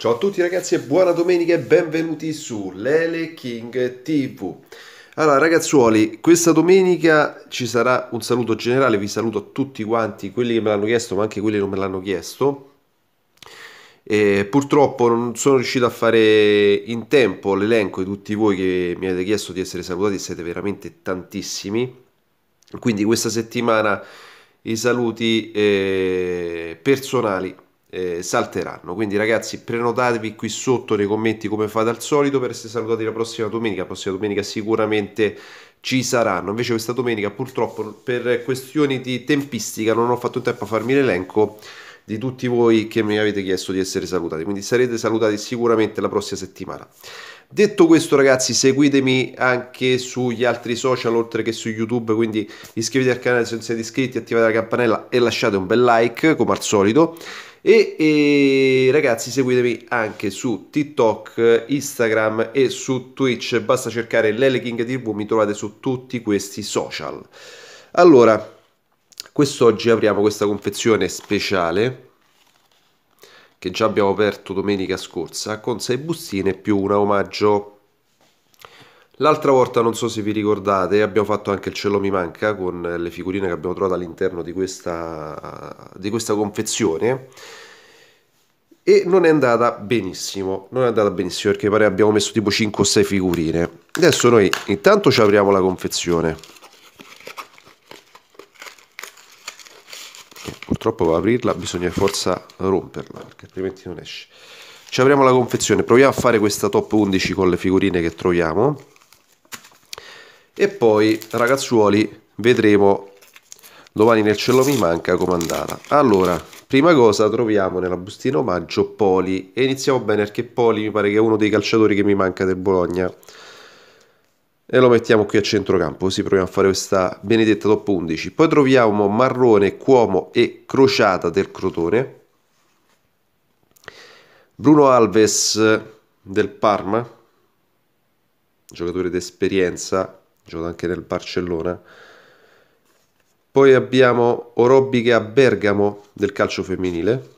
Ciao a tutti ragazzi e buona domenica e benvenuti su Lele King TV. Allora ragazzuoli, questa domenica ci sarà un saluto generale, vi saluto a tutti quanti, quelli che me l'hanno chiesto ma anche quelli che non me l'hanno chiesto. E purtroppo non sono riuscito a fare in tempo l'elenco di tutti voi che mi avete chiesto di essere salutati, siete veramente tantissimi. Quindi questa settimana i saluti eh, personali eh, salteranno. Quindi ragazzi prenotatevi qui sotto nei commenti come fate al solito per essere salutati la prossima domenica, la prossima domenica sicuramente ci saranno, invece questa domenica purtroppo per questioni di tempistica non ho fatto tempo a farmi l'elenco di tutti voi che mi avete chiesto di essere salutati, quindi sarete salutati sicuramente la prossima settimana. Detto questo ragazzi seguitemi anche sugli altri social oltre che su YouTube, quindi iscrivetevi al canale se non siete iscritti, attivate la campanella e lasciate un bel like come al solito. E, e, ragazzi seguitemi anche su TikTok, Instagram e su Twitch, basta cercare Lele TV, mi trovate su tutti questi social. Allora, quest'oggi apriamo questa confezione speciale che già abbiamo aperto domenica scorsa con 6 bustine più una omaggio. L'altra volta, non so se vi ricordate, abbiamo fatto anche il cielo mi manca con le figurine che abbiamo trovato all'interno di questa, di questa confezione e non è andata benissimo, non è andata benissimo perché pare abbiamo messo tipo 5 o 6 figurine. Adesso noi intanto ci apriamo la confezione. purtroppo per aprirla bisogna forza romperla perché altrimenti non esce ci apriamo la confezione proviamo a fare questa top 11 con le figurine che troviamo e poi ragazzuoli vedremo domani nel cielo mi manca com'è andata allora prima cosa troviamo nella bustina omaggio Poli e iniziamo bene perché Poli mi pare che è uno dei calciatori che mi manca del Bologna e lo mettiamo qui a centrocampo, così proviamo a fare questa benedetta top 11. Poi troviamo Marrone, Cuomo e Crociata del Crotone. Bruno Alves del Parma, giocatore d'esperienza, gioca anche nel Barcellona. Poi abbiamo Orobiche a Bergamo del calcio femminile.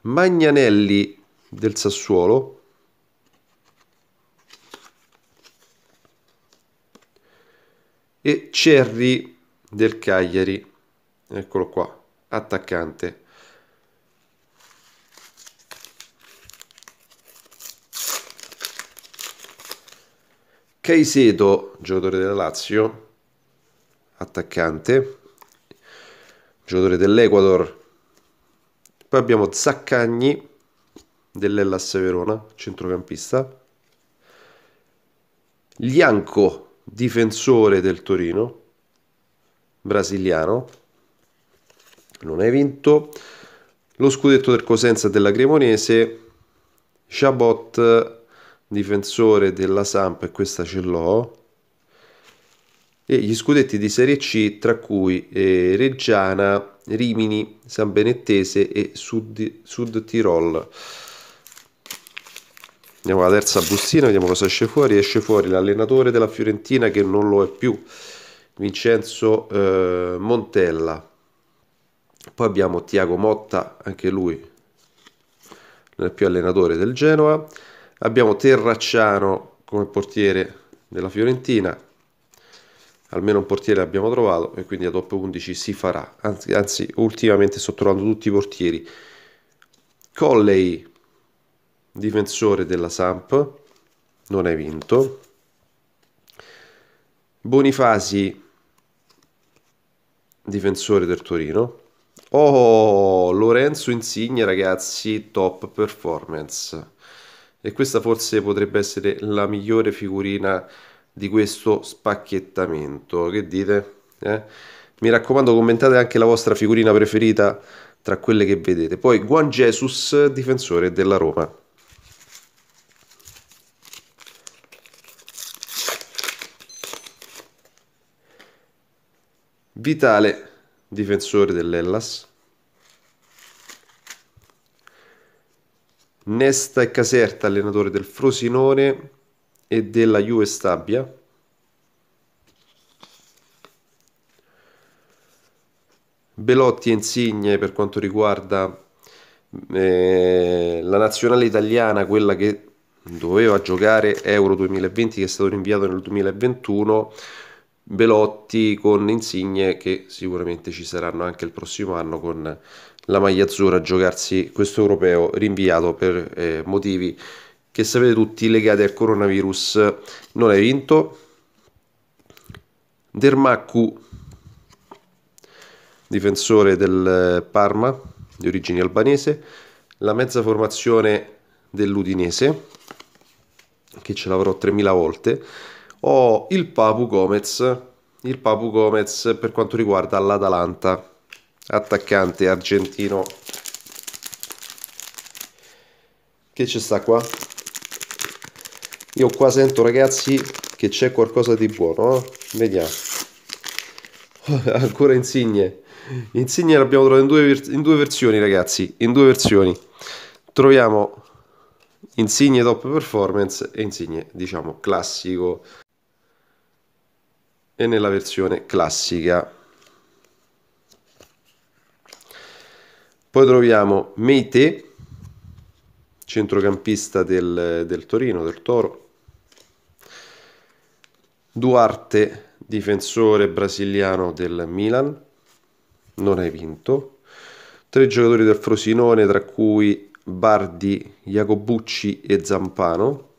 Magnanelli del Sassuolo e Cerri del Cagliari, eccolo qua, attaccante. Caisedo, giocatore della Lazio, attaccante, giocatore dell'Equador. Poi abbiamo Zaccagni dell'Ellas Verona, centrocampista. Lianco difensore del Torino, brasiliano, non hai vinto, lo scudetto del Cosenza della Cremonese, Chabot, difensore della Samp, e questa ce l'ho, e gli scudetti di Serie C, tra cui eh, Reggiana, Rimini, San Benettese e Sud, Sud Tirol. Andiamo alla terza bustina, vediamo cosa esce fuori. Esce fuori l'allenatore della Fiorentina che non lo è più, Vincenzo eh, Montella. Poi abbiamo Tiago Motta, anche lui non è più allenatore del Genoa. Abbiamo Terracciano come portiere della Fiorentina. Almeno un portiere abbiamo trovato e quindi a top 11 si farà. Anzi, anzi ultimamente sto trovando tutti i portieri. Colley difensore della Samp, non hai vinto. Bonifasi, difensore del Torino. Oh, Lorenzo Insigne, ragazzi, top performance. E questa forse potrebbe essere la migliore figurina di questo spacchettamento. Che dite? Eh? Mi raccomando, commentate anche la vostra figurina preferita tra quelle che vedete. Poi Juan Jesus, difensore della Roma. Vitale, difensore dell'Ellas. Nesta e Caserta, allenatore del Frosinone e della Juve Stabia. Belotti e Insigne per quanto riguarda eh, la nazionale italiana, quella che doveva giocare Euro 2020 che è stato rinviato nel 2021 Belotti con Insigne che sicuramente ci saranno anche il prossimo anno con la maglia azzurra a giocarsi questo europeo rinviato per eh, motivi che sapete tutti legati al coronavirus non è vinto Dermacu difensore del Parma di origini albanese la mezza formazione dell'Udinese che ce l'avrò 3000 volte ho il Papu Gomez, il Papu Gomez per quanto riguarda l'Atalanta, attaccante argentino che ci sta qua. Io qua sento ragazzi che c'è qualcosa di buono, eh? vediamo. Ancora insigne. Insigne l'abbiamo trovato in due, in due versioni ragazzi, in due versioni. Troviamo Insigne top performance e Insigne diciamo classico e nella versione classica. Poi troviamo Meite, centrocampista del, del Torino, del Toro, Duarte, difensore brasiliano del Milan, non hai vinto, tre giocatori del Frosinone, tra cui Bardi, Jacobucci e Zampano,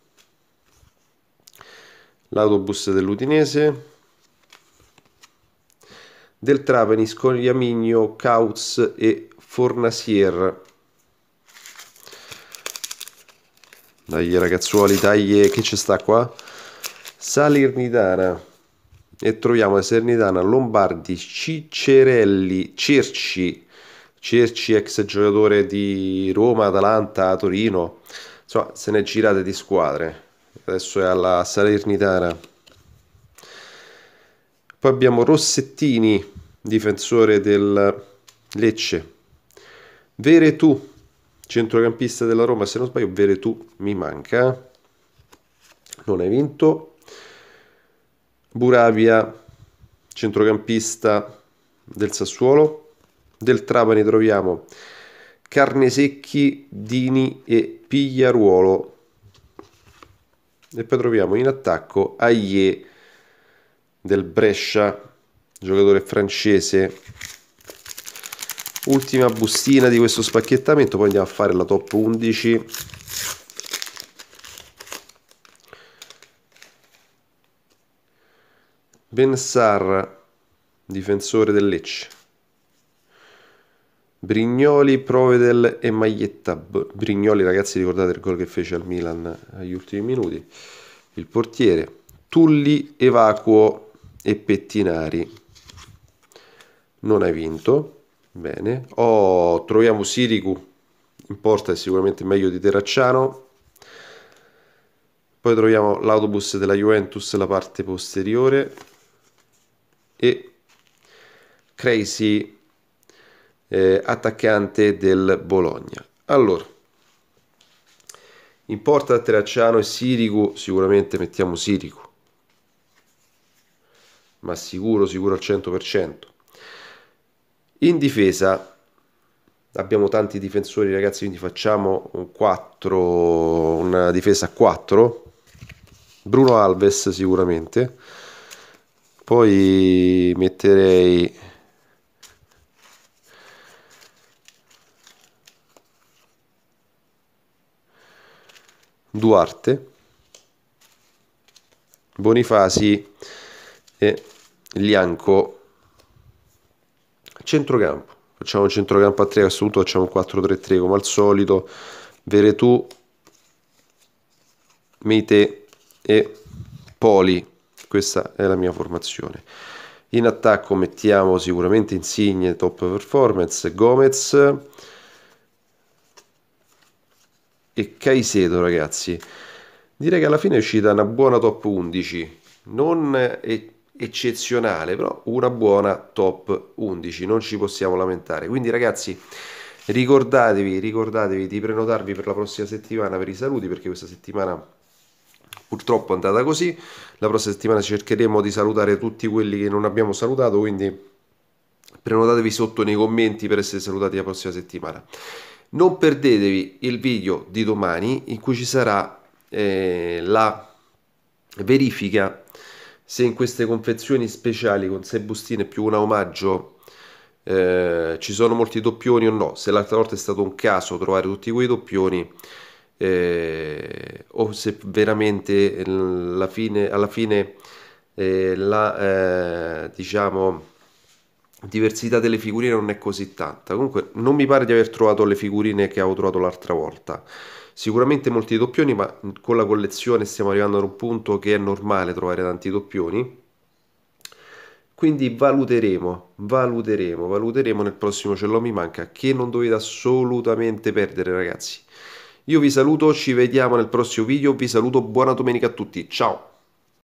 l'autobus dell'Udinese, del Trapani, Scogliamigno, Cauz e Fornasier. Dai ragazzuoli, dai, che ci sta qua? Salernitana e troviamo Salernitana, Lombardi, Ciccerelli, Cerci, Cerci ex giocatore di Roma, Atalanta, Torino, insomma se ne è girate di squadre, adesso è alla Salernitana. Poi abbiamo Rossettini, difensore del Lecce. Veretù, centrocampista della Roma, se non sbaglio Veretù mi manca. Non hai vinto. Buravia, centrocampista del Sassuolo. Del Trapani troviamo Carnesecchi, Dini e Pigliaruolo. E poi troviamo in attacco Aie del Brescia, giocatore francese. Ultima bustina di questo spacchettamento, poi andiamo a fare la top 11. Ben Sarra, difensore del Lecce. Brignoli, Provedel e Maglietta. Brignoli, ragazzi, ricordate il gol che fece al Milan agli ultimi minuti. Il portiere. Tulli, Evacuo, e Pettinari. Non hai vinto. Bene. Oh, troviamo Sirigu. In porta è sicuramente meglio di Terracciano. Poi troviamo l'autobus della Juventus, la parte posteriore. E Crazy, eh, attaccante del Bologna. Allora, in porta Terracciano e Sirigu, sicuramente mettiamo Sirigu ma sicuro, sicuro al 100%. In difesa abbiamo tanti difensori ragazzi, quindi facciamo un 4, una difesa a 4. Bruno Alves sicuramente. Poi metterei Duarte, Bonifasi e Lianco centrocampo facciamo un centrocampo a 3 a questo punto facciamo 4-3-3 come al solito Veretù Mite e Poli questa è la mia formazione in attacco mettiamo sicuramente Insigne top performance Gomez e Caicedo ragazzi direi che alla fine è uscita una buona top 11 non è eccezionale, però una buona top 11, non ci possiamo lamentare. Quindi ragazzi, ricordatevi, ricordatevi di prenotarvi per la prossima settimana per i saluti, perché questa settimana purtroppo è andata così. La prossima settimana cercheremo di salutare tutti quelli che non abbiamo salutato, quindi prenotatevi sotto nei commenti per essere salutati la prossima settimana. Non perdetevi il video di domani in cui ci sarà eh, la verifica se in queste confezioni speciali con 6 bustine più una omaggio eh, ci sono molti doppioni o no, se l'altra volta è stato un caso trovare tutti quei doppioni eh, o se veramente alla eh, fine, alla fine eh, la, eh, diciamo diversità delle figurine non è così tanta. Comunque non mi pare di aver trovato le figurine che avevo trovato l'altra volta. Sicuramente molti doppioni, ma con la collezione stiamo arrivando ad un punto che è normale trovare tanti doppioni. Quindi valuteremo, valuteremo, valuteremo nel prossimo ce l'ho mi manca, che non dovete assolutamente perdere ragazzi. Io vi saluto, ci vediamo nel prossimo video, vi saluto, buona domenica a tutti, ciao!